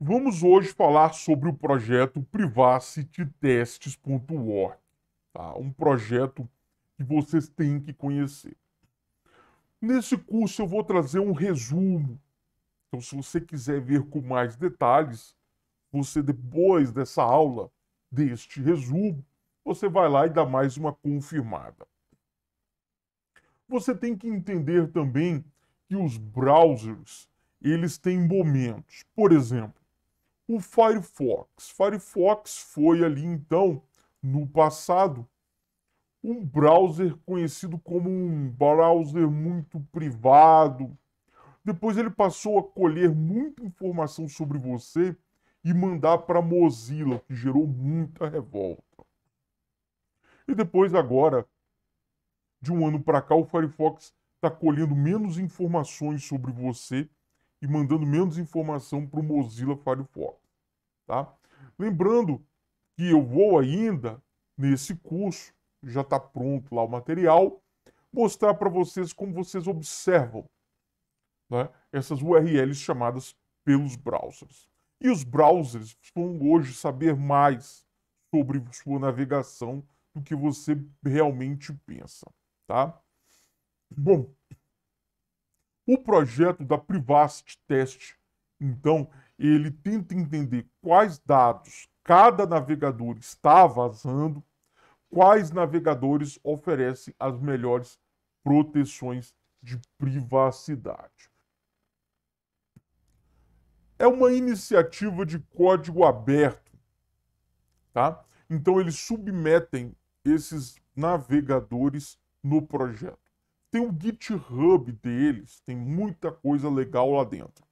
Vamos hoje falar sobre o projeto privacitytests.org, tá? um projeto que vocês têm que conhecer. Nesse curso eu vou trazer um resumo, então se você quiser ver com mais detalhes, você depois dessa aula, deste resumo, você vai lá e dá mais uma confirmada. Você tem que entender também que os browsers, eles têm momentos. Por exemplo, o Firefox. Firefox foi ali então, no passado, um browser conhecido como um browser muito privado. Depois ele passou a colher muita informação sobre você e mandar para Mozilla, que gerou muita revolta. E depois agora, de um ano para cá, o Firefox está colhendo menos informações sobre você e mandando menos informação para o Mozilla Firefox. Tá? Lembrando que eu vou ainda, nesse curso, já está pronto lá o material, mostrar para vocês como vocês observam né, essas URLs chamadas pelos browsers. E os browsers vão hoje saber mais sobre sua navegação do que você realmente pensa, tá? Bom, o projeto da Privacy Test, então, ele tenta entender quais dados cada navegador está vazando, quais navegadores oferecem as melhores proteções de privacidade. É uma iniciativa de código aberto, tá? Então eles submetem esses navegadores no projeto. Tem o GitHub deles, tem muita coisa legal lá dentro,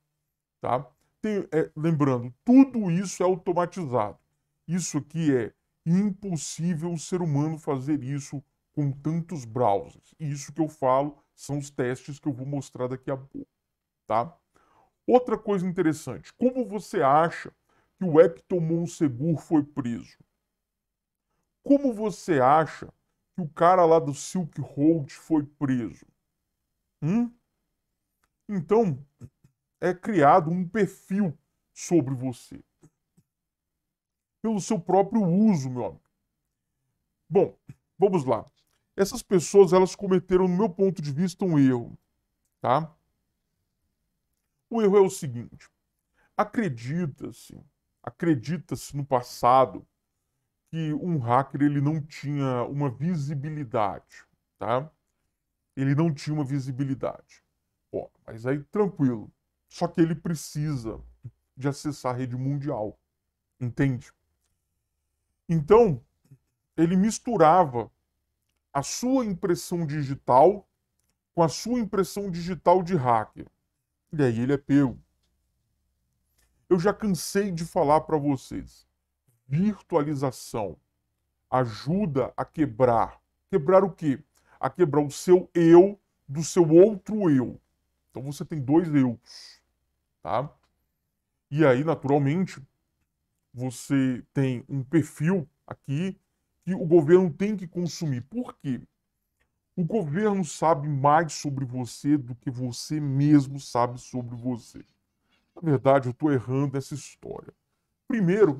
tá? Tem, é, lembrando, tudo isso é automatizado. Isso aqui é impossível o ser humano fazer isso com tantos browsers. E isso que eu falo são os testes que eu vou mostrar daqui a pouco, tá? Outra coisa interessante, como você acha que o Hector Monsegur foi preso? Como você acha que o cara lá do Silk Road foi preso? Hum? Então, é criado um perfil sobre você. Pelo seu próprio uso, meu amigo. Bom, vamos lá. Essas pessoas, elas cometeram, no meu ponto de vista, um erro, tá? O erro é o seguinte. Acredita-se, acredita-se no passado que um hacker ele não tinha uma visibilidade, tá? Ele não tinha uma visibilidade. Ó, mas aí tranquilo. Só que ele precisa de acessar a rede mundial, entende? Então, ele misturava a sua impressão digital com a sua impressão digital de hacker. E aí ele é pego. Eu já cansei de falar para vocês virtualização ajuda a quebrar. Quebrar o quê? A quebrar o seu eu do seu outro eu. Então você tem dois eus, tá? E aí, naturalmente, você tem um perfil aqui que o governo tem que consumir. Por quê? O governo sabe mais sobre você do que você mesmo sabe sobre você. Na verdade, eu estou errando essa história. Primeiro,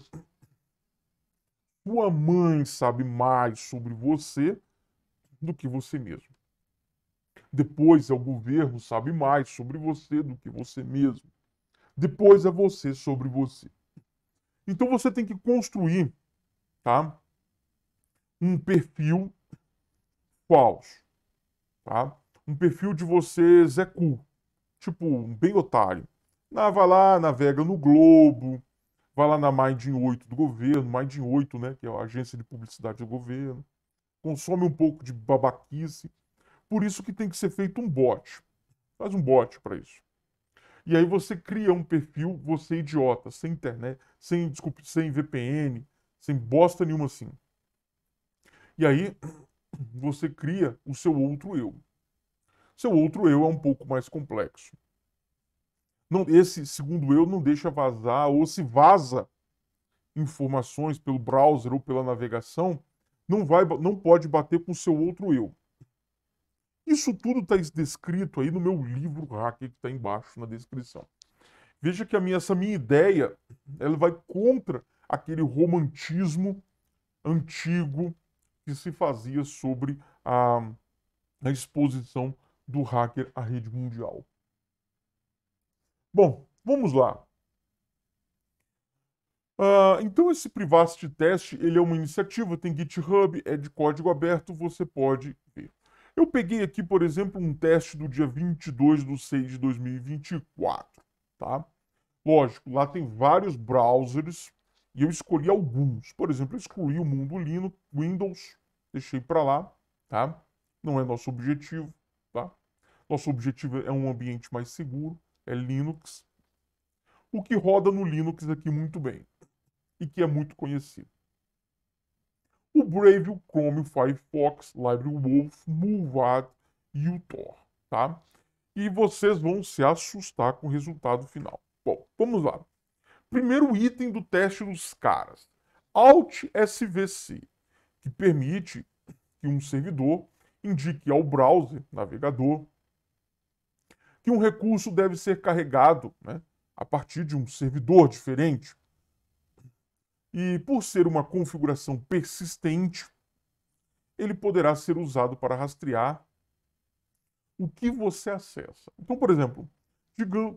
sua mãe sabe mais sobre você do que você mesmo. Depois é o governo sabe mais sobre você do que você mesmo. Depois é você sobre você. Então você tem que construir, tá? Um perfil falso, tá? Um perfil de você Zé Cu, tipo um bem otário. Ah, vai lá, navega no Globo, Vai lá na Mindin 8 do governo, Mindin 8, né, que é a agência de publicidade do governo. Consome um pouco de babaquice. Por isso que tem que ser feito um bot. Faz um bot para isso. E aí você cria um perfil, você idiota, sem internet, sem, desculpe, sem VPN, sem bosta nenhuma assim. E aí você cria o seu outro eu. Seu outro eu é um pouco mais complexo. Não, esse, segundo eu, não deixa vazar, ou se vaza informações pelo browser ou pela navegação, não, vai, não pode bater com o seu outro eu. Isso tudo está descrito aí no meu livro hacker que está embaixo na descrição. Veja que minha, essa minha ideia ela vai contra aquele romantismo antigo que se fazia sobre a, a exposição do hacker à rede mundial. Bom, vamos lá. Uh, então esse Privacity Test, ele é uma iniciativa, tem GitHub, é de código aberto, você pode ver. Eu peguei aqui, por exemplo, um teste do dia 22 de 6 de 2024, tá? Lógico, lá tem vários browsers e eu escolhi alguns. Por exemplo, eu excluí o mundo Linux, Windows, deixei para lá, tá? Não é nosso objetivo, tá? Nosso objetivo é um ambiente mais seguro é Linux. O que roda no Linux aqui muito bem e que é muito conhecido. O Brave, o Chrome, o Firefox, LibreWolf, Mulvad e o Tor, tá? E vocês vão se assustar com o resultado final. Bom, vamos lá. Primeiro item do teste dos caras. Alt-SVC, que permite que um servidor indique ao browser, navegador, que um recurso deve ser carregado né, a partir de um servidor diferente. E por ser uma configuração persistente, ele poderá ser usado para rastrear o que você acessa. Então, por exemplo,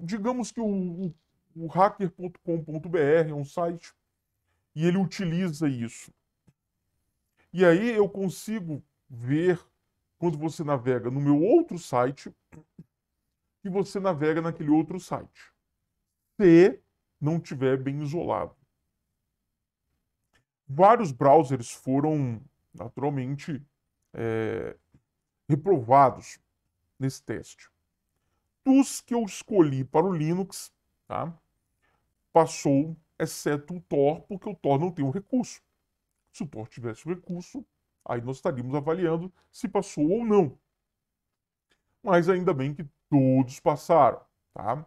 digamos que o, o hacker.com.br é um site e ele utiliza isso. E aí eu consigo ver, quando você navega no meu outro site, que você navega naquele outro site. Se não tiver bem isolado. Vários browsers foram naturalmente é, reprovados nesse teste. Dos que eu escolhi para o Linux, tá? passou, exceto o Tor, porque o Tor não tem o um recurso. Se o Tor tivesse o um recurso, aí nós estaríamos avaliando se passou ou não. Mas ainda bem que Todos passaram, tá?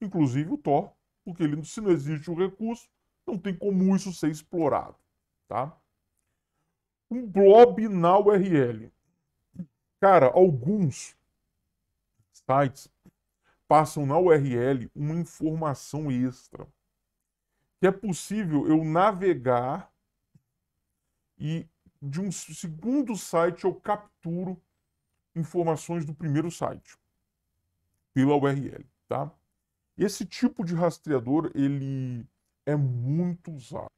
Inclusive o Thor, porque ele, se não existe o recurso, não tem como isso ser explorado, tá? Um blob na URL. Cara, alguns sites passam na URL uma informação extra. Que é possível eu navegar e de um segundo site eu capturo informações do primeiro site pela URL, tá? Esse tipo de rastreador, ele é muito usado.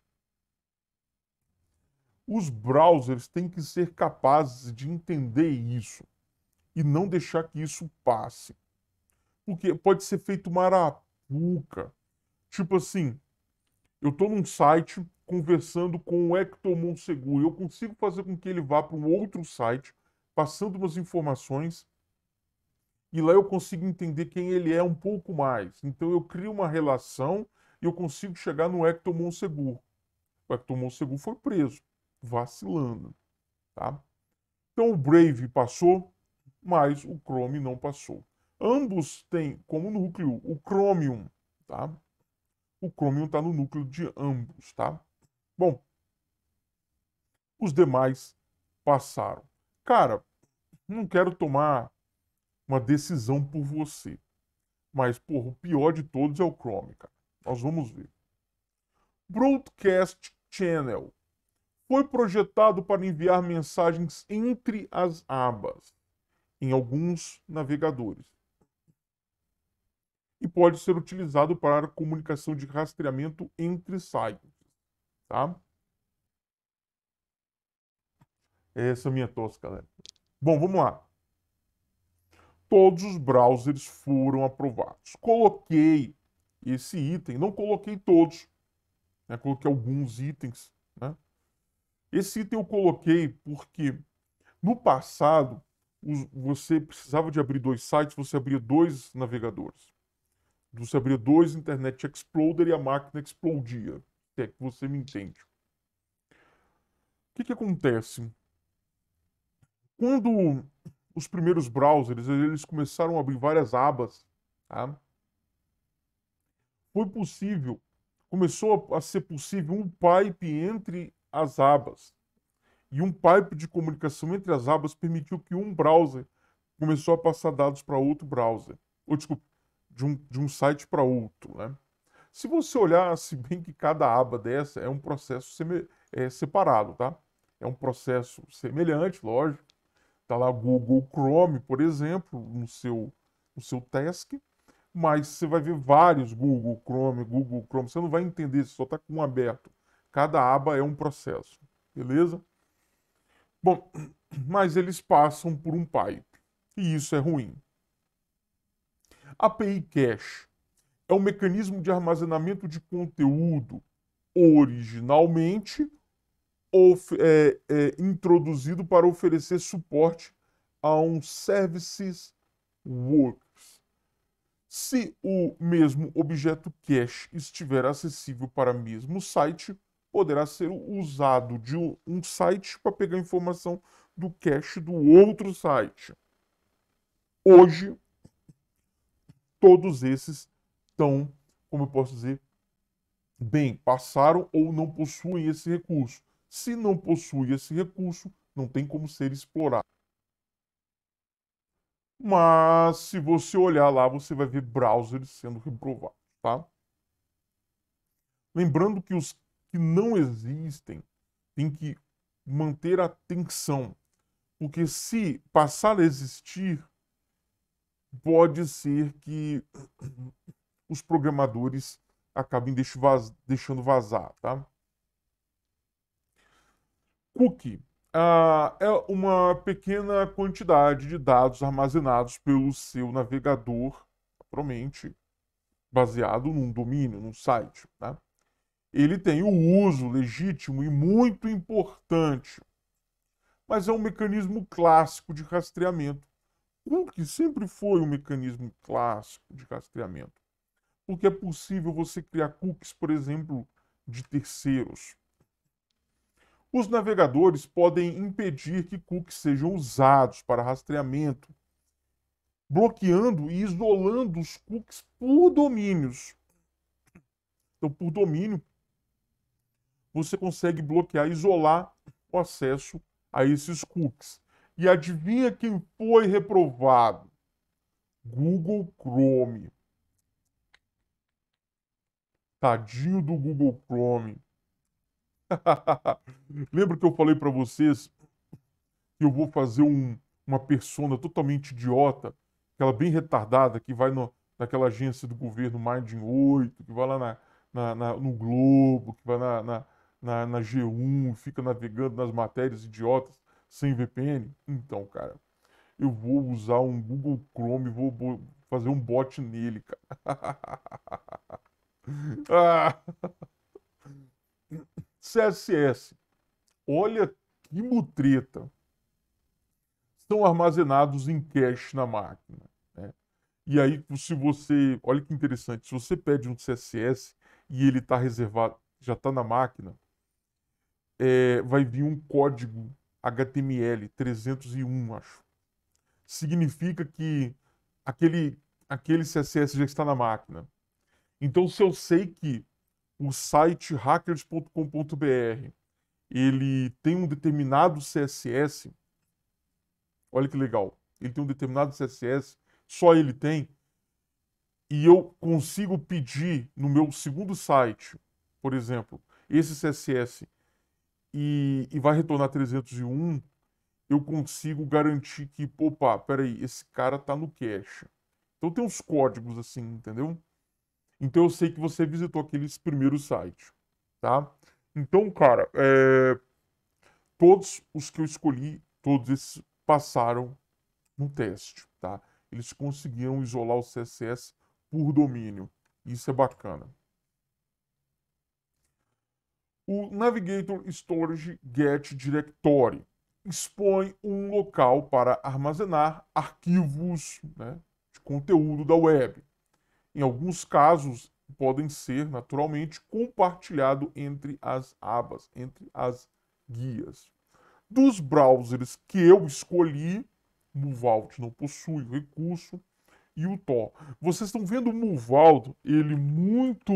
Os browsers têm que ser capazes de entender isso e não deixar que isso passe. Porque pode ser feito uma arapuca. Tipo assim, eu estou num site conversando com o Hector Monseguro, eu consigo fazer com que ele vá para um outro site, passando umas informações e lá eu consigo entender quem ele é um pouco mais. Então eu crio uma relação e eu consigo chegar no Hector Monsegur. O Hector Monsegur foi preso, vacilando, tá? Então o Brave passou, mas o Chrome não passou. Ambos têm como núcleo o Chromium, tá? O Chromium está no núcleo de ambos, tá? Bom, os demais passaram. Cara, não quero tomar uma decisão por você. Mas, porra, o pior de todos é o Chrome, cara. Nós vamos ver. Broadcast Channel foi projetado para enviar mensagens entre as abas, em alguns navegadores, e pode ser utilizado para comunicação de rastreamento entre sites. Tá? Essa é a minha tosse, galera. Né? Bom, vamos lá todos os browsers foram aprovados. Coloquei esse item, não coloquei todos, né? coloquei alguns itens. Né? Esse item eu coloquei porque no passado você precisava de abrir dois sites, você abria dois navegadores. Você abria dois Internet Explorer e a máquina explodia. Até é que você me entende. O que, que acontece? Quando os primeiros browsers, eles começaram a abrir várias abas. Tá? Foi possível, começou a, ser possível um pipe entre as abas. E um pipe de comunicação entre as abas permitiu que um browser começou a passar dados para outro browser. Ou, desculpa, de um, de um site para outro, né? Se você olhar, se bem que cada aba dessa é um processo é, separado, tá? É um processo semelhante, lógico, Está lá Google Chrome, por exemplo, no seu, no seu task, mas você vai ver vários Google Chrome, Google Chrome. Você não vai entender se só está com um aberto. Cada aba é um processo, beleza? Bom, mas eles passam por um pipe e isso é ruim. API Cache é um mecanismo de armazenamento de conteúdo originalmente é, é, introduzido para oferecer suporte a um Services Works, se o mesmo objeto cache estiver acessível para o mesmo site, poderá ser usado de um site para pegar informação do cache do outro site. Hoje, todos esses estão, como eu posso dizer, bem, passaram ou não possuem esse recurso. Se não possui esse recurso, não tem como ser explorado. Mas se você olhar lá, você vai ver browsers sendo reprovados, tá? Lembrando que os que não existem tem que manter a atenção, porque se passar a existir, pode ser que os programadores acabem deixando vazar, tá? cookie ah, é uma pequena quantidade de dados armazenados pelo seu navegador, naturalmente baseado num domínio, num site. Né? Ele tem o um uso legítimo e muito importante, mas é um mecanismo clássico de rastreamento. O que sempre foi um mecanismo clássico de rastreamento? Porque é possível você criar cookies, por exemplo, de terceiros. Os navegadores podem impedir que cookies sejam usados para rastreamento, bloqueando e isolando os cookies por domínios. Então, por domínio, você consegue bloquear, isolar o acesso a esses cookies. E adivinha quem foi reprovado? Google Chrome. Tadinho do Google Chrome. Lembra que eu falei para vocês que eu vou fazer um, uma persona totalmente idiota, aquela bem retardada, que vai no, naquela agência do governo Minding 8, que vai lá na, na, na no Globo, que vai na, na, na, na G1, fica navegando nas matérias idiotas sem VPN? Então, cara, eu vou usar um Google Chrome, vou, vou fazer um bot nele, cara. ah. CSS. Olha que mutreta. São armazenados em cache na máquina. Né? E aí, se você. Olha que interessante. Se você pede um CSS e ele está reservado, já está na máquina, é, vai vir um código HTML 301, acho. Significa que aquele, aquele CSS já está na máquina. Então, se eu sei que o site hackers.com.br ele tem um determinado CSS, olha que legal, ele tem um determinado CSS, só ele tem, e eu consigo pedir no meu segundo site, por exemplo, esse CSS, e, e vai retornar 301, eu consigo garantir que, opa, peraí, esse cara tá no cache. Então tem uns códigos assim, entendeu? Então eu sei que você visitou aqueles primeiros sites, tá? Então, cara, é... todos os que eu escolhi, todos esses passaram no teste, tá? Eles conseguiram isolar o CSS por domínio. Isso é bacana. O Navigator Storage Get Directory expõe um local para armazenar arquivos né, de conteúdo da web. Em alguns casos, podem ser naturalmente compartilhado entre as abas, entre as guias. Dos browsers que eu escolhi, Muvalt não possui recurso e o Tor. Vocês estão vendo o Muvalt, ele muito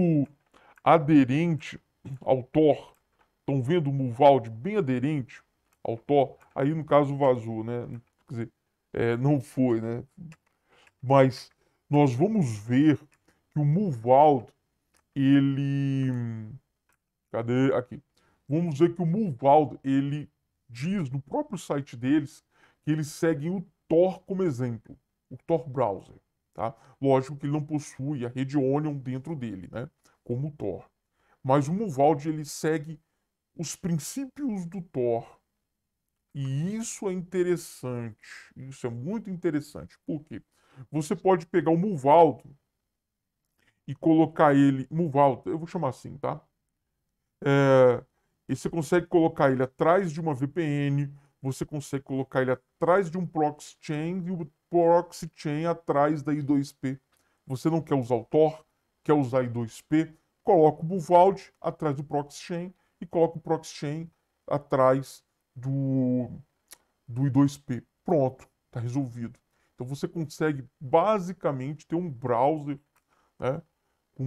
aderente ao Tor. Estão vendo o Muvalt bem aderente ao Tor. Aí no caso vazou, né? Quer dizer, é, não foi, né? Mas nós vamos ver que o Muvald ele... Cadê? Aqui. Vamos ver que o Muvald ele diz no próprio site deles que eles seguem o Tor como exemplo, o Tor Browser. Tá? Lógico que ele não possui a rede Onion dentro dele, né? como o Tor. Mas o Muvald ele segue os princípios do Tor. E isso é interessante, isso é muito interessante. Por quê? Você pode pegar o muvaldo e colocar ele. muvaldo eu vou chamar assim, tá? É, e você consegue colocar ele atrás de uma VPN, você consegue colocar ele atrás de um proxy chain e o proxy chain atrás da I2P. Você não quer usar o Tor, quer usar I2P, coloca o Buvalde atrás do proxy chain e coloca o proxy chain atrás do, do I2P. Pronto, está resolvido. Então você consegue basicamente ter um browser né, com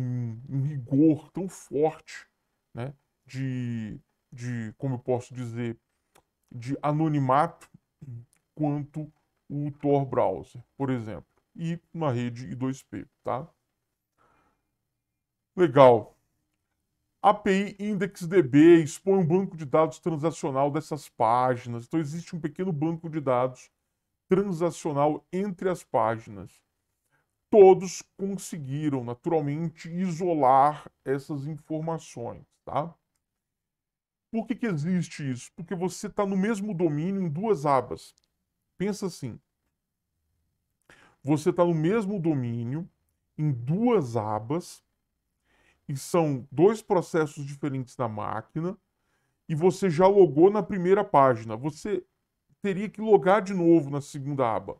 um rigor tão forte né, de, de, como eu posso dizer, de anonimato quanto o Tor browser, por exemplo, e na rede I2P, tá? Legal. API IndexDB expõe um banco de dados transacional dessas páginas. Então existe um pequeno banco de dados transacional entre as páginas. Todos conseguiram, naturalmente, isolar essas informações, tá? Por que, que existe isso? Porque você está no mesmo domínio em duas abas. Pensa assim. Você está no mesmo domínio em duas abas, e são dois processos diferentes na máquina, e você já logou na primeira página. Você teria que logar de novo na segunda aba.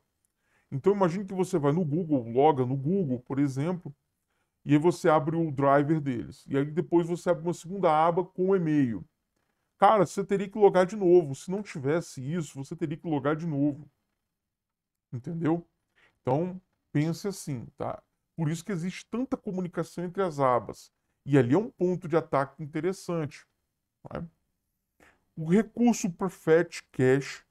Então imagine que você vai no Google, loga no Google, por exemplo, e aí você abre o driver deles. E aí depois você abre uma segunda aba com o e-mail. Cara, você teria que logar de novo. Se não tivesse isso, você teria que logar de novo. Entendeu? Então, pense assim, tá? Por isso que existe tanta comunicação entre as abas. E ali é um ponto de ataque interessante. Tá? O recurso para Cache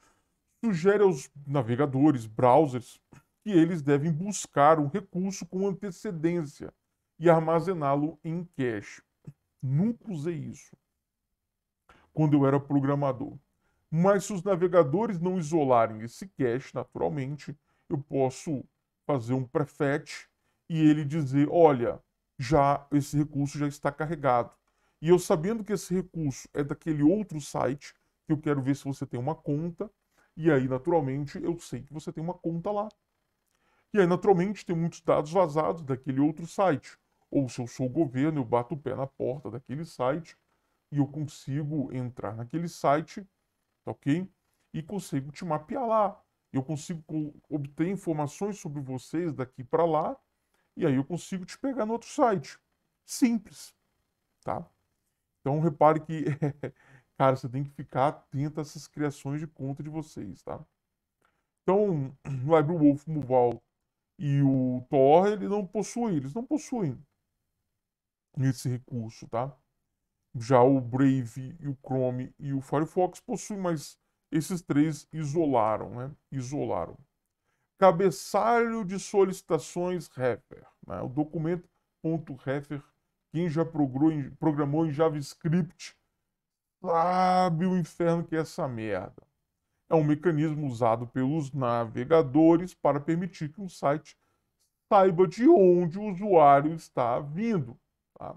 sugere aos navegadores, browsers, que eles devem buscar o um recurso com antecedência e armazená-lo em cache. Nunca usei isso quando eu era programador. Mas se os navegadores não isolarem esse cache, naturalmente, eu posso fazer um prefetch e ele dizer, olha, já esse recurso já está carregado. E eu sabendo que esse recurso é daquele outro site, que eu quero ver se você tem uma conta, e aí, naturalmente, eu sei que você tem uma conta lá. E aí, naturalmente, tem muitos dados vazados daquele outro site. Ou se eu sou o governo, eu bato o pé na porta daquele site e eu consigo entrar naquele site, tá ok? E consigo te mapear lá. Eu consigo obter informações sobre vocês daqui para lá e aí eu consigo te pegar no outro site. Simples, tá? Então repare que Cara, você tem que ficar atento a essas criações de conta de vocês, tá? Então, o o Muval e o Thor, ele não possuem, eles não possuem esse recurso, tá? Já o Brave e o Chrome e o Firefox possuem, mas esses três isolaram, né? Isolaram. Cabeçalho de solicitações refer, né? o documento.refer, quem já programou em JavaScript sabe o inferno que é essa merda. É um mecanismo usado pelos navegadores para permitir que um site saiba de onde o usuário está vindo. Tá?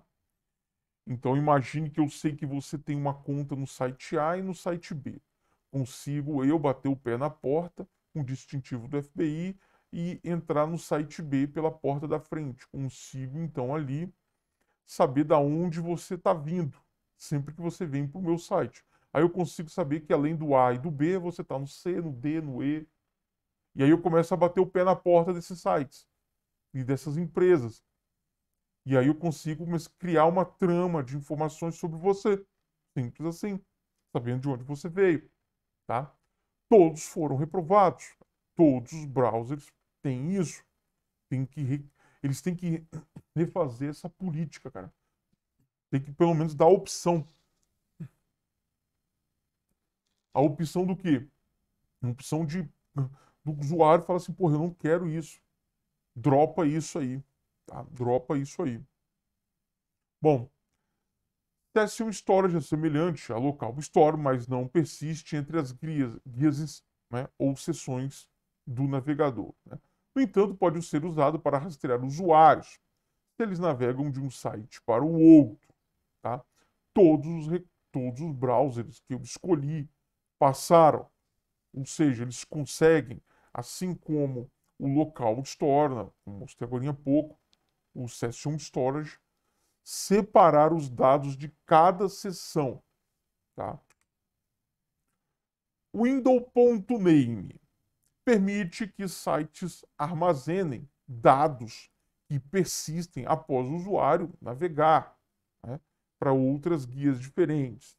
Então imagine que eu sei que você tem uma conta no site A e no site B. Consigo eu bater o pé na porta com um o distintivo do FBI e entrar no site B pela porta da frente. Consigo então ali saber da onde você está vindo sempre que você vem para o meu site. Aí eu consigo saber que além do A e do B, você está no C, no D, no E. E aí eu começo a bater o pé na porta desses sites e dessas empresas. E aí eu consigo criar uma trama de informações sobre você. Simples assim, sabendo de onde você veio, tá? Todos foram reprovados. Todos os browsers têm isso. Tem que re... Eles têm que refazer essa política, cara. Tem que pelo menos dar a opção. A opção do quê? A opção de, do usuário falar assim, porra, eu não quero isso. Dropa isso aí. Tá? Dropa isso aí. Bom, um Storage semelhante a local store, mas não persiste entre as guias, guias né, ou sessões do navegador. Né? No entanto, pode ser usado para rastrear usuários, se eles navegam de um site para o outro. Tá? Todos, os, todos os browsers que eu escolhi passaram. Ou seja, eles conseguem, assim como o local store, né, como mostrei agora há pouco, o session storage, separar os dados de cada sessão. Tá? Window.name permite que sites armazenem dados que persistem após o usuário navegar para outras guias diferentes.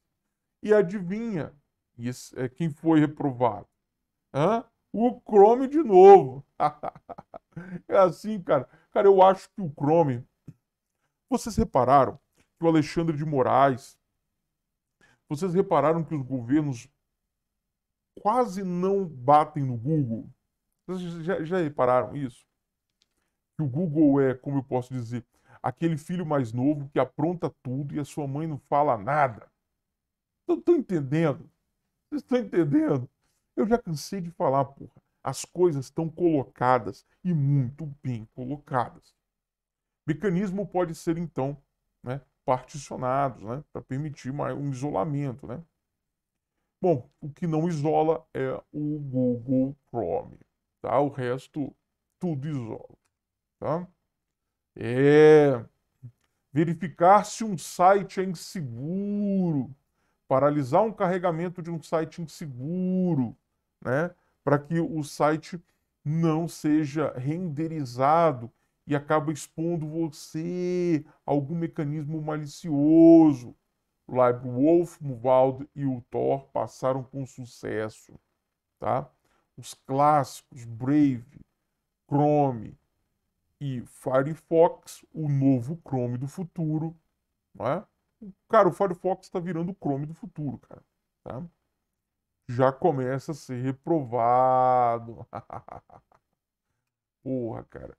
E adivinha isso é quem foi reprovado? Hã? O Chrome de novo. é assim, cara. Cara, eu acho que o Chrome. Vocês repararam que o Alexandre de Moraes. Vocês repararam que os governos quase não batem no Google? Vocês já, já repararam isso? Que o Google é, como eu posso dizer, aquele filho mais novo que apronta tudo e a sua mãe não fala nada. Não estão entendendo? Vocês estão entendendo? Eu já cansei de falar, porra. As coisas estão colocadas e muito bem colocadas. Mecanismo pode ser, então, né, particionados, né, para permitir um isolamento, né? Bom, o que não isola é o Google Chrome, tá? O resto tudo isola, tá? É verificar se um site é inseguro, paralisar um carregamento de um site inseguro, né? Para que o site não seja renderizado e acaba expondo você a algum mecanismo malicioso. o Muvald e o Thor passaram com sucesso, tá? Os clássicos Brave, Chrome, e Firefox, o novo Chrome do futuro, não é? Cara, o Firefox está virando o Chrome do futuro, cara. Tá? Já começa a ser reprovado. Porra, cara.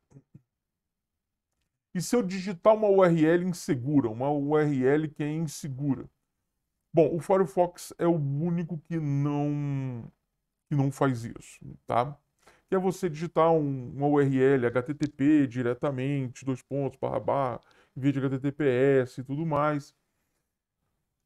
E se eu digitar uma URL insegura, uma URL que é insegura? Bom, o Firefox é o único que não que não faz isso, tá? que é você digitar um, uma URL, HTTP diretamente, dois pontos, barra, barra, em vez de HTTPS e tudo mais.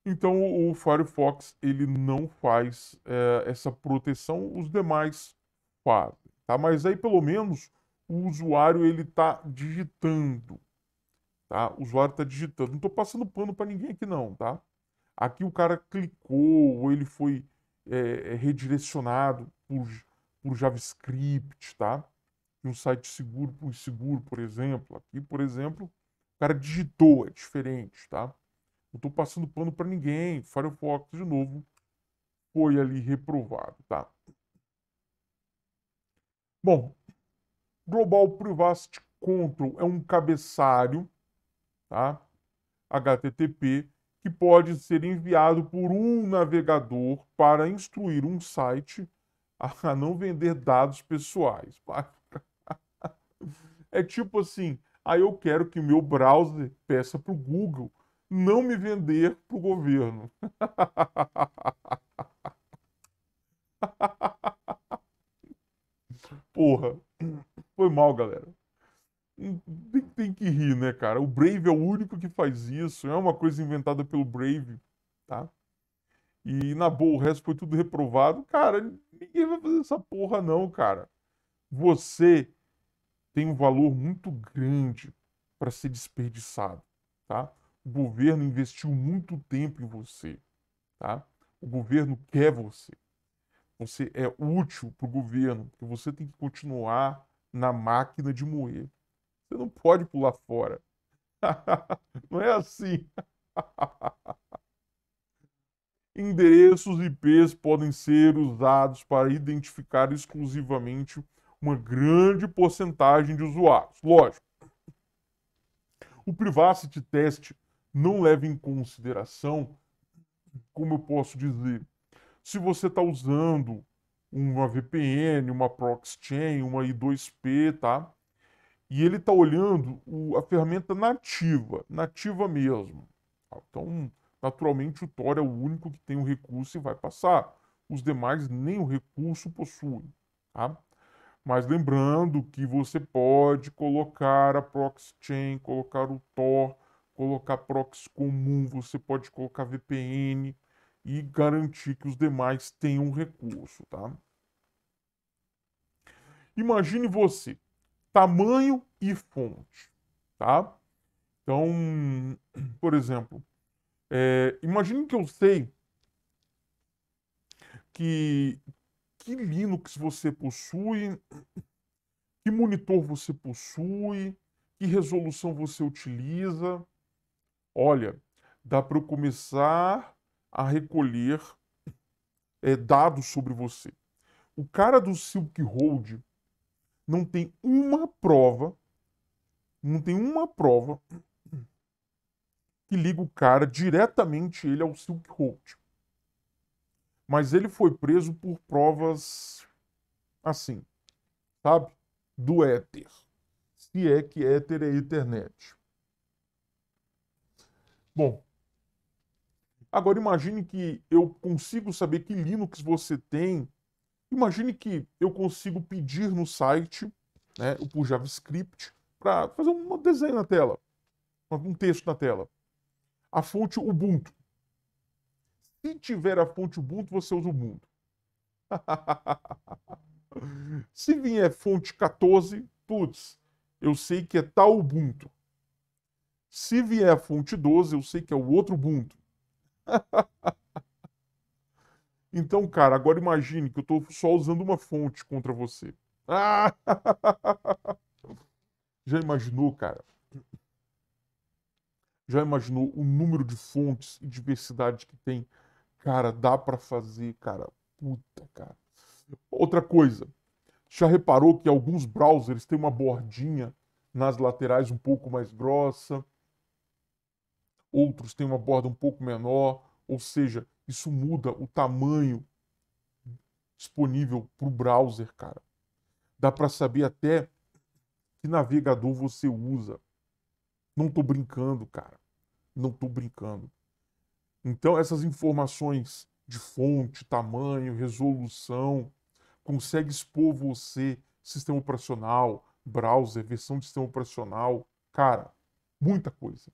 Então o Firefox ele não faz é, essa proteção, os demais fazem, tá? Mas aí pelo menos o usuário ele tá digitando, tá? O usuário tá digitando. Não tô passando pano para ninguém aqui não, tá? Aqui o cara clicou ou ele foi é, redirecionado por por JavaScript, tá? De um site seguro por seguro, por exemplo. Aqui, por exemplo, o cara digitou, é diferente, tá? Não estou passando pano para ninguém. Firefox, de novo, foi ali reprovado, tá? Bom, Global Privacy Control é um cabeçário, tá? HTTP que pode ser enviado por um navegador para instruir um site a não vender dados pessoais. É tipo assim, aí ah, eu quero que meu browser peça para o Google não me vender para o governo. Porra, foi mal, galera. Tem, hum, tem, que rir, né, cara? O Brave é o único que faz isso. É uma coisa inventada pelo Brave, tá? e na boa, o resto foi tudo reprovado. Cara, ninguém vai fazer essa porra, não, cara. Você tem um valor muito grande para ser desperdiçado, tá? O governo investiu muito tempo em você, tá? O governo quer você. Você é útil para o governo, porque você tem que continuar na máquina de moer. Você não pode pular fora. não é assim. Endereços IPs podem ser usados para identificar exclusivamente uma grande porcentagem de usuários. Lógico, o Privacity Test não leva em consideração, como eu posso dizer, se você está usando uma VPN, uma proxy chain, uma I2P, tá? E ele está olhando o, a ferramenta nativa, nativa mesmo. Então, naturalmente o Thor é o único que tem o recurso e vai passar. Os demais nem o recurso possuem, tá? Mas lembrando que você pode colocar a proxy chain, colocar o Tor, colocar proxy comum, você pode colocar VPN e garantir que os demais tenham recurso, tá? Imagine você, tamanho e fonte, tá? Então, por exemplo, é, imagine que eu sei que, que Linux você possui, que monitor você possui, que resolução você utiliza. Olha, dá para eu começar a recolher é, dados sobre você. O cara do Silk Road não tem uma prova, não tem uma prova que liga o cara diretamente ele ao Silk Road. Mas ele foi preso por provas assim, sabe? Do éter. Se é que éter é internet. Bom, agora imagine que eu consigo saber que Linux você tem. Imagine que eu consigo pedir no site, né, por JavaScript, para fazer um desenho na tela, um texto na tela a fonte Ubuntu. Se tiver a fonte Ubuntu, você usa o Ubuntu. Se vier fonte 14, putz, eu sei que é tal Ubuntu. Se vier a fonte 12, eu sei que é o outro Ubuntu. então, cara, agora imagine que eu estou só usando uma fonte contra você. Já imaginou, cara? Já imaginou o número de fontes e diversidade que tem? Cara, dá para fazer, cara. Puta, cara. Outra coisa, já reparou que alguns browsers têm uma bordinha nas laterais um pouco mais grossa, outros têm uma borda um pouco menor, ou seja, isso muda o tamanho disponível para o browser, cara. Dá para saber até que navegador você usa. Não tô brincando, cara. Não tô brincando. Então, essas informações de fonte, tamanho, resolução, consegue expor você, sistema operacional, browser, versão de sistema operacional, cara, muita coisa.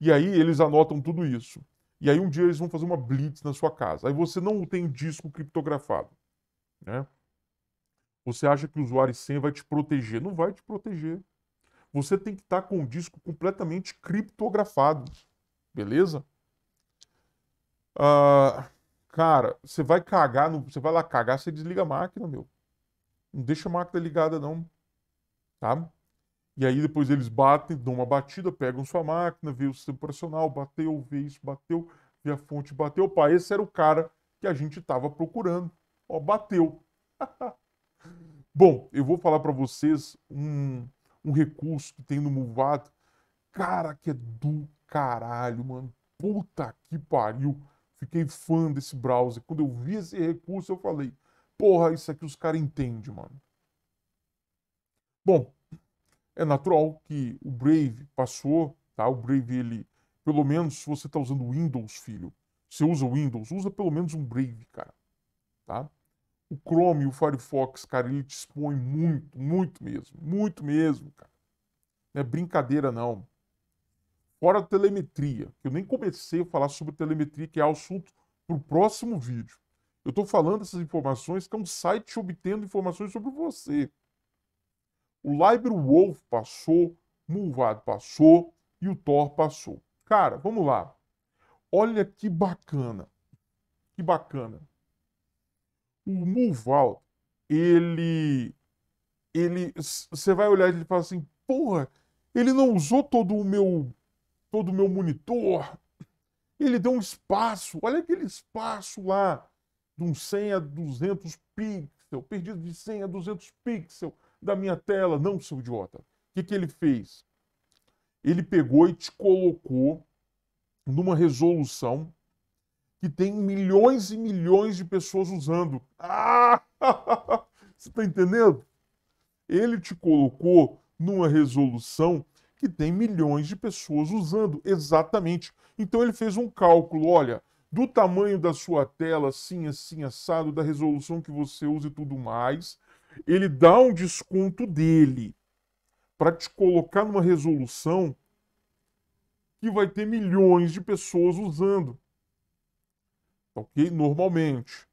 E aí eles anotam tudo isso. E aí um dia eles vão fazer uma blitz na sua casa. Aí você não tem disco criptografado, né? Você acha que o usuário sem vai te proteger? Não vai te proteger você tem que estar com o disco completamente criptografado, beleza? Ah, cara, você vai cagar, você vai lá cagar, você desliga a máquina, meu. Não deixa a máquina ligada, não. Tá? E aí depois eles batem, dão uma batida, pegam sua máquina, vê o sistema operacional, bateu, vê isso, bateu, vê a fonte, bateu. Opa, esse era o cara que a gente estava procurando. Ó, bateu. Bom, eu vou falar para vocês um, um recurso que tem no Movado. Cara, que é do caralho, mano. Puta que pariu. Fiquei fã desse browser. Quando eu vi esse recurso, eu falei: porra, isso aqui os caras entendem, mano. Bom, é natural que o Brave passou, tá? O Brave, ele, pelo menos se você está usando Windows, filho, você usa Windows, usa pelo menos um Brave, cara, tá? o Chrome e o Firefox, cara, ele te expõe muito, muito mesmo, muito mesmo, cara. Não é brincadeira, não. Fora a telemetria, eu nem comecei a falar sobre telemetria, que é assunto para o próximo vídeo. Eu estou falando essas informações que é um site obtendo informações sobre você. O LibreWolf passou, Mulvado passou e o Thor passou. Cara, vamos lá. Olha que bacana. Que bacana o Mulval, ele. Ele. Você vai olhar e ele fala assim: porra, ele não usou todo o meu. Todo o meu monitor. Ele deu um espaço. Olha aquele espaço lá. De um 100 a 200 pixels. Perdido de 100 a 200 pixels da minha tela. Não, seu idiota. O que, que ele fez? Ele pegou e te colocou numa resolução que tem milhões e milhões de pessoas usando. Ah! Você está entendendo? Ele te colocou numa resolução que tem milhões de pessoas usando, exatamente. Então ele fez um cálculo, olha, do tamanho da sua tela, assim, assim, assado, da resolução que você usa e tudo mais, ele dá um desconto dele para te colocar numa resolução que vai ter milhões de pessoas usando ok? Normalmente.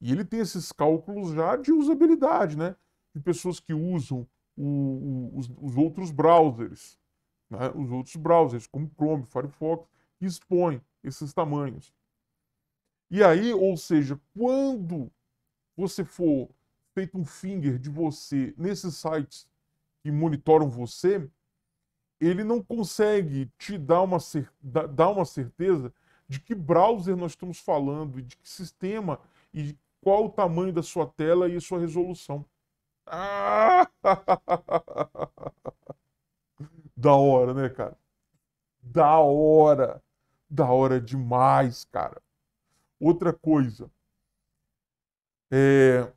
E ele tem esses cálculos já de usabilidade, né? De pessoas que usam o, o, os, os, outros browsers, né? os outros browsers, como Chrome, Firefox, que expõem esses tamanhos. E aí, ou seja, quando você for feito um finger de você nesses sites que monitoram você, ele não consegue te dar uma, dar uma certeza de que browser nós estamos falando, de que sistema e qual o tamanho da sua tela e sua resolução. Ah! da hora, né, cara? Da hora! Da hora demais, cara. Outra coisa. É...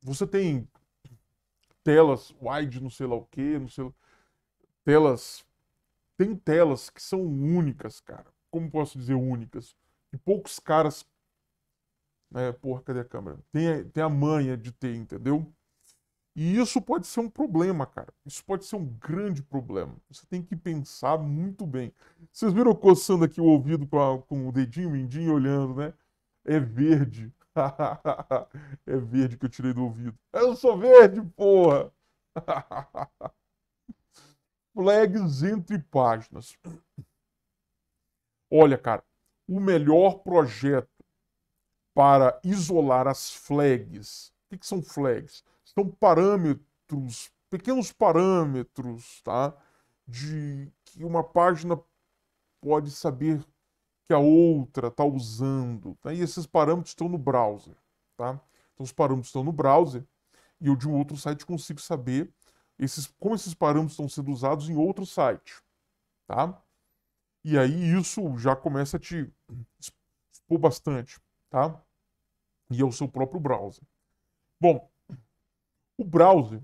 Você tem telas wide, não sei lá o que, não sei lá... Telas. Tem telas que são únicas, cara como posso dizer, únicas. E poucos caras. É, porra, cadê a câmera? Tem, tem a manha de ter, entendeu? E isso pode ser um problema, cara. Isso pode ser um grande problema. Você tem que pensar muito bem. Vocês viram eu coçando aqui o ouvido com, a, com o dedinho, o mindinho, olhando, né? É verde. é verde que eu tirei do ouvido. Eu sou verde, porra! Flags entre páginas. Olha, cara, o melhor projeto para isolar as flags. O que, são flags? São parâmetros, pequenos parâmetros, tá? De que uma página pode saber que a outra está usando. Tá? E esses parâmetros estão no browser, tá? Então os parâmetros estão no browser e eu de um outro site consigo saber esses, como esses parâmetros estão sendo usados em outro site, tá? E aí isso já começa a te expor bastante, tá? E é o seu próprio browser. Bom, o browser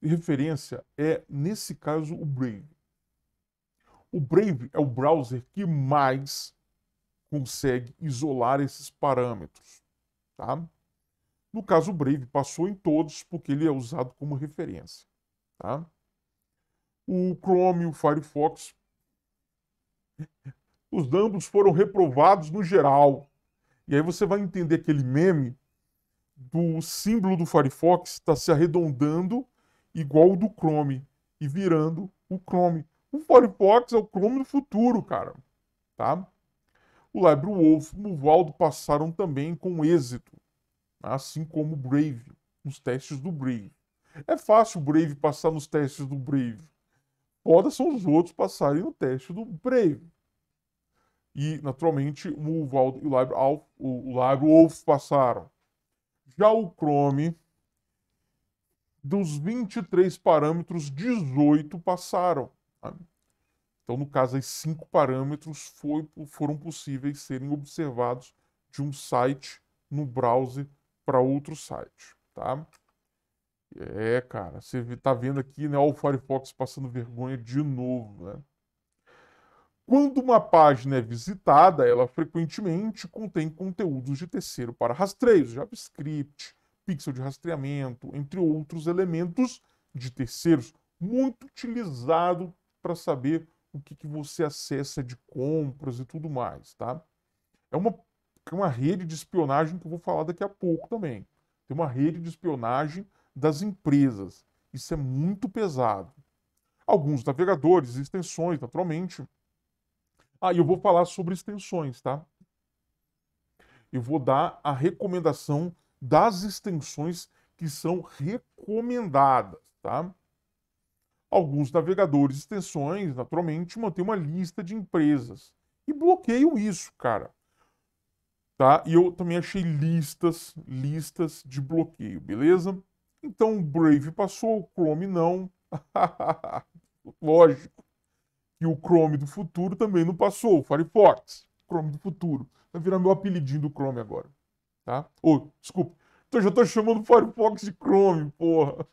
de referência é, nesse caso, o Brave. O Brave é o browser que mais consegue isolar esses parâmetros, tá? No caso, o Brave passou em todos porque ele é usado como referência, tá? O Chrome e o Firefox os ambos foram reprovados no geral. E aí você vai entender aquele meme do símbolo do Firefox está se arredondando igual o do Chrome e virando o Chrome. O Firefox é o Chrome do futuro, cara. Tá? O LibreWolf e o Valdo passaram também com êxito, né? assim como o Brave, nos testes do Brave. É fácil o Brave passar nos testes do Brave. Foda são os outros passarem no teste do Brave. E, naturalmente, o Mulvaldo e o Libre, o Libre passaram. Já o Chrome, dos 23 parâmetros, 18 passaram. Então, no caso, aí, cinco parâmetros foi, foram possíveis serem observados de um site no browser para outro site, tá? É, cara, você tá vendo aqui, né? o Firefox passando vergonha de novo, né? Quando uma página é visitada, ela frequentemente contém conteúdos de terceiro para rastreios, JavaScript, pixel de rastreamento, entre outros elementos de terceiros, muito utilizado para saber o que, que, você acessa de compras e tudo mais, tá? É uma, é uma rede de espionagem que eu vou falar daqui a pouco também. Tem uma rede de espionagem das empresas. Isso é muito pesado. Alguns navegadores e extensões, naturalmente, ah, eu vou falar sobre extensões, tá? Eu vou dar a recomendação das extensões que são recomendadas, tá? Alguns navegadores extensões, naturalmente, mantêm uma lista de empresas. E bloqueiam isso, cara. Tá? E eu também achei listas, listas de bloqueio, beleza? Então o Brave passou, o Chrome não. Lógico. E o Chrome do futuro também não passou, o Firefox, Chrome do futuro. Vai tá virar meu apelidinho do Chrome agora, tá? Ou, oh, desculpa, então, já tô chamando o Firefox de Chrome, porra.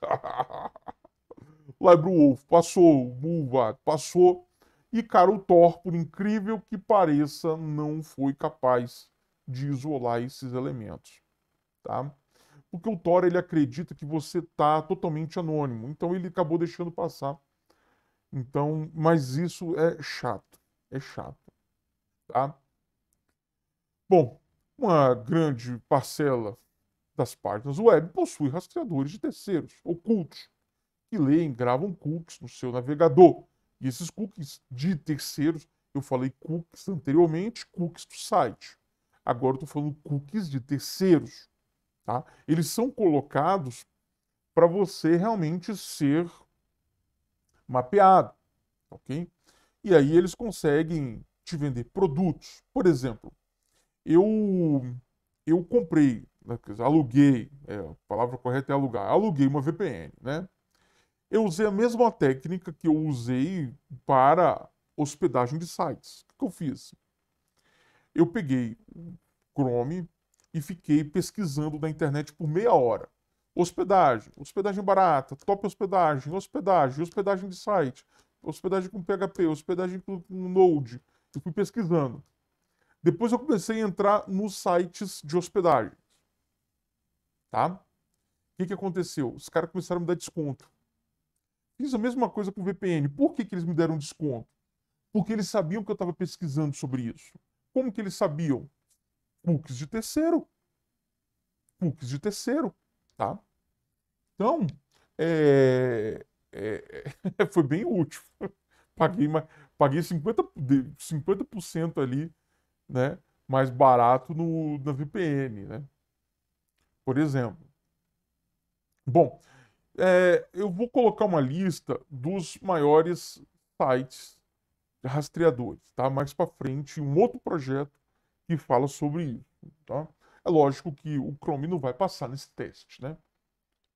Wolf, passou, o Bulva, passou. E, cara, o Thor, por incrível que pareça, não foi capaz de isolar esses elementos, tá? Porque o Thor, ele acredita que você tá totalmente anônimo, então ele acabou deixando passar então, mas isso é chato, é chato, tá? Bom, uma grande parcela das páginas web possui rastreadores de terceiros, ocultos, que leem, gravam cookies no seu navegador. E esses cookies de terceiros, eu falei cookies anteriormente, cookies do site. Agora eu estou falando cookies de terceiros. Tá? Eles são colocados para você realmente ser mapeado, ok? E aí eles conseguem te vender produtos. Por exemplo, eu eu comprei, né, aluguei, é, a palavra correta é alugar, aluguei uma VPN, né? Eu usei a mesma técnica que eu usei para hospedagem de sites. O que eu fiz? Eu peguei o Chrome e fiquei pesquisando na internet por meia hora. Hospedagem, hospedagem barata, top hospedagem, hospedagem, hospedagem de site, hospedagem com PHP, hospedagem com Node. Eu fui pesquisando. Depois eu comecei a entrar nos sites de hospedagem. Tá? O que, que aconteceu? Os caras começaram a me dar desconto. Fiz a mesma coisa com o VPN. Por que, que eles me deram desconto? Porque eles sabiam que eu estava pesquisando sobre isso. Como que eles sabiam? Cookies de terceiro. Cookies de terceiro. Tá? Então, é, é, foi bem útil. Paguei, paguei 50%, 50 ali, né? Mais barato no, na VPN, né? Por exemplo. Bom, é, eu vou colocar uma lista dos maiores sites rastreadores, tá? Mais para frente, um outro projeto que fala sobre isso, tá? É lógico que o Chrome não vai passar nesse teste, né?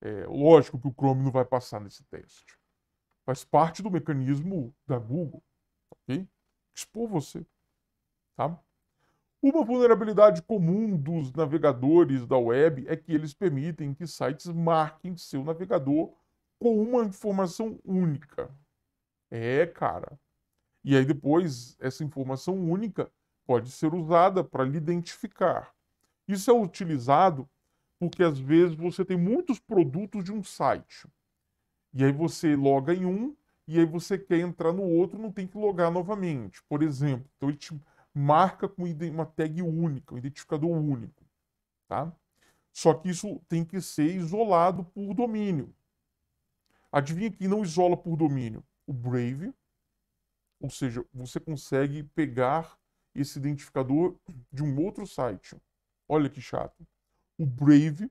É lógico que o Chrome não vai passar nesse teste. Faz parte do mecanismo da Google, ok? Expor você, tá? Uma vulnerabilidade comum dos navegadores da web é que eles permitem que sites marquem seu navegador com uma informação única. É, cara. E aí depois essa informação única pode ser usada para lhe identificar. Isso é utilizado porque às vezes você tem muitos produtos de um site. E aí você loga em um e aí você quer entrar no outro, não tem que logar novamente, por exemplo. Então ele te marca com uma tag única, um identificador único, tá? Só que isso tem que ser isolado por domínio. Adivinha quem não isola por domínio? O Brave. Ou seja, você consegue pegar esse identificador de um outro site. Olha que chato. O Brave,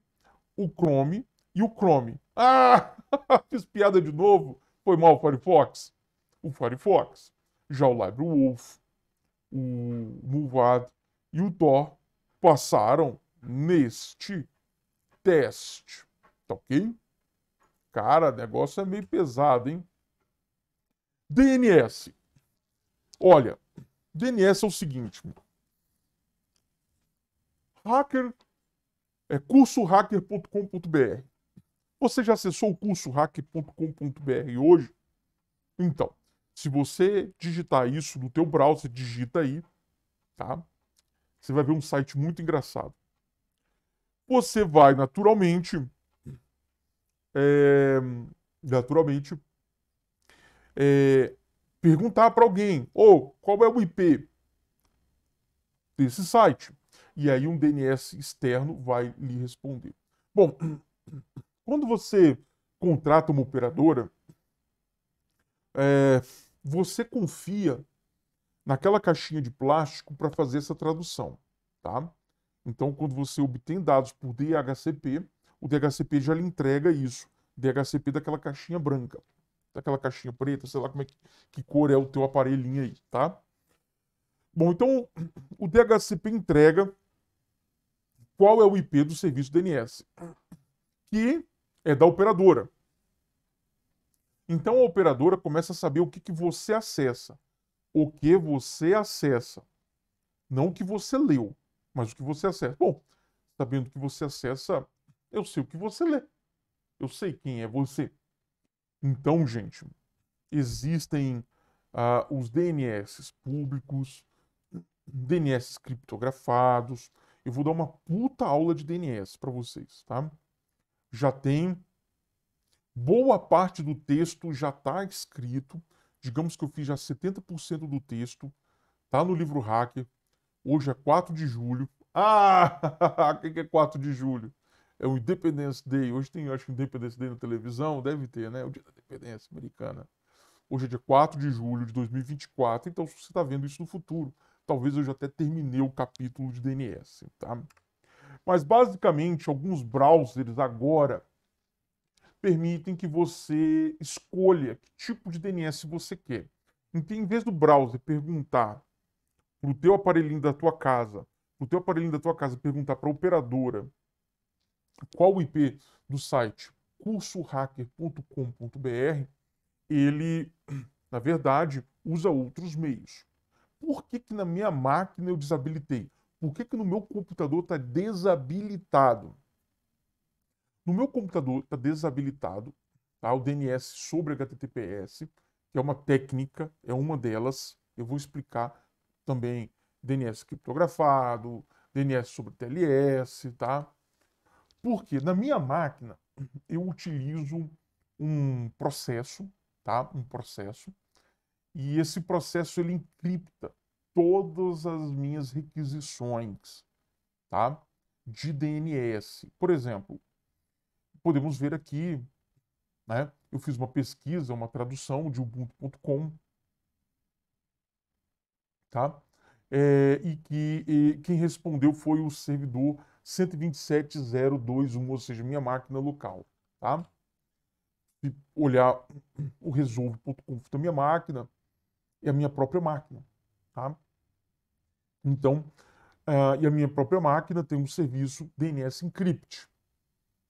o Chrome e o Chrome. Ah! Fiz piada de novo. Foi mal o Firefox? O Firefox. Já o LibreWolf, o Mulvad e o Tor passaram neste teste. Tá ok? Cara, o negócio é meio pesado, hein? DNS. Olha, DNS é o seguinte, hacker, é cursohacker.com.br. Você já acessou o cursohacker.com.br hoje? Então, se você digitar isso no teu browser, digita aí, tá? Você vai ver um site muito engraçado. Você vai naturalmente, é, naturalmente, é, perguntar para alguém, ou oh, qual é o IP desse site? e aí um DNS externo vai lhe responder. Bom, quando você contrata uma operadora, é, você confia naquela caixinha de plástico para fazer essa tradução, tá? Então, quando você obtém dados por DHCP, o DHCP já lhe entrega isso, DHCP daquela caixinha branca, daquela caixinha preta, sei lá como é que, que cor é o teu aparelhinho aí, tá? Bom, então o DHCP entrega qual é o IP do serviço DNS, que é da operadora. Então a operadora começa a saber o que, que você acessa. O que você acessa. Não o que você leu, mas o que você acessa. Bom, sabendo o que você acessa, eu sei o que você lê. Eu sei quem é você. Então, gente, existem ah, os DNS públicos, DNS criptografados, eu vou dar uma puta aula de DNS para vocês, tá? Já tem boa parte do texto já tá escrito. Digamos que eu fiz já 70% do texto, tá no livro Hacker. Hoje é 4 de julho. Ah, o que é 4 de julho? É o Independence Day. Hoje tem, acho que Independence Day na televisão, deve ter, né? O dia da independência americana. Hoje é dia 4 de julho de 2024, então você está vendo isso no futuro. Talvez eu já até terminei o capítulo de DNS, tá? Mas basicamente, alguns browsers agora permitem que você escolha que tipo de DNS você quer. Então, em vez do browser perguntar para o teu aparelhinho da tua casa, o teu aparelhinho da tua casa perguntar para a operadora qual o IP do site cursohacker.com.br, ele, na verdade, usa outros meios por que, que na minha máquina eu desabilitei? Por que, que no meu computador está desabilitado? No meu computador está desabilitado tá? o DNS sobre HTTPS, que é uma técnica, é uma delas. Eu vou explicar também DNS criptografado, DNS sobre TLS, tá? Porque na minha máquina eu utilizo um processo, tá? Um processo e esse processo ele encripta todas as minhas requisições, tá? De DNS. Por exemplo, podemos ver aqui, né? Eu fiz uma pesquisa, uma tradução de ubuntu.com, tá? É, e que e quem respondeu foi o servidor 127021, ou seja, minha máquina local, tá? Se olhar o resolve.conf da minha máquina, e a minha própria máquina. Tá? Então, uh, e a minha própria máquina tem um serviço DNS Encrypt.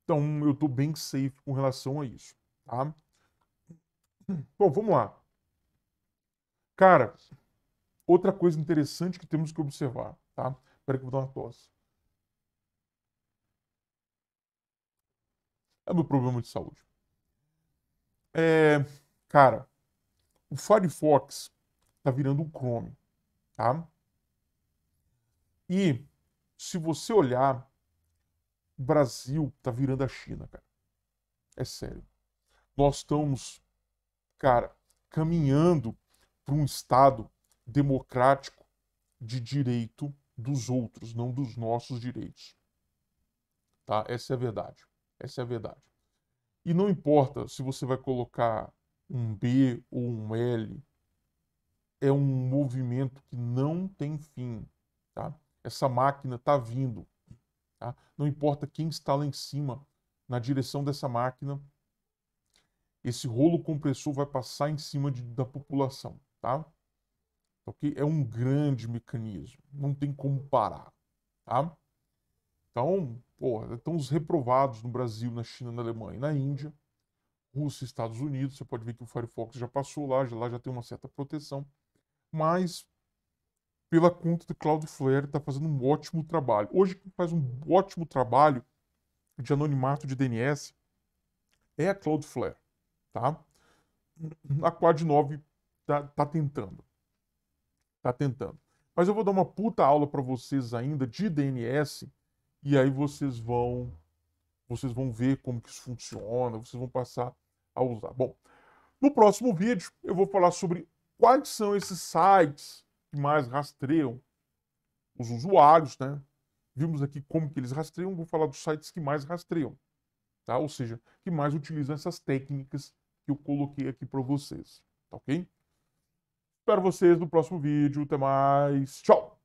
Então, eu estou bem safe com relação a isso. Tá? Bom, vamos lá. Cara, outra coisa interessante que temos que observar, tá? Espera que eu vou dar uma tosse. É meu problema de saúde. É, cara, o Firefox tá virando um Chrome, tá? E se você olhar, o Brasil tá virando a China, cara. É sério. Nós estamos, cara, caminhando para um Estado democrático de direito dos outros, não dos nossos direitos. Tá? Essa é a verdade. Essa é a verdade. E não importa se você vai colocar um B ou um L é um movimento que não tem fim. Tá? Essa máquina está vindo. Tá? Não importa quem está lá em cima, na direção dessa máquina, esse rolo compressor vai passar em cima de, da população. Tá? Okay? É um grande mecanismo, não tem como parar. Tá? Então, porra, estão os reprovados no Brasil, na China, na Alemanha e na Índia. Rússia, Estados Unidos, você pode ver que o Firefox já passou lá, já, lá já tem uma certa proteção mas pela conta do Cloudflare está fazendo um ótimo trabalho. Hoje quem faz um ótimo trabalho de anonimato de DNS é a Cloudflare, tá? A Quad 9 tá, tá tentando, tá tentando. Mas eu vou dar uma puta aula para vocês ainda de DNS e aí vocês vão vocês vão ver como que isso funciona, vocês vão passar a usar. Bom, no próximo vídeo eu vou falar sobre Quais são esses sites que mais rastreiam os usuários, né? Vimos aqui como que eles rastreiam, vou falar dos sites que mais rastreiam, tá? Ou seja, que mais utilizam essas técnicas que eu coloquei aqui para vocês, tá ok? Espero vocês no próximo vídeo, até mais, tchau!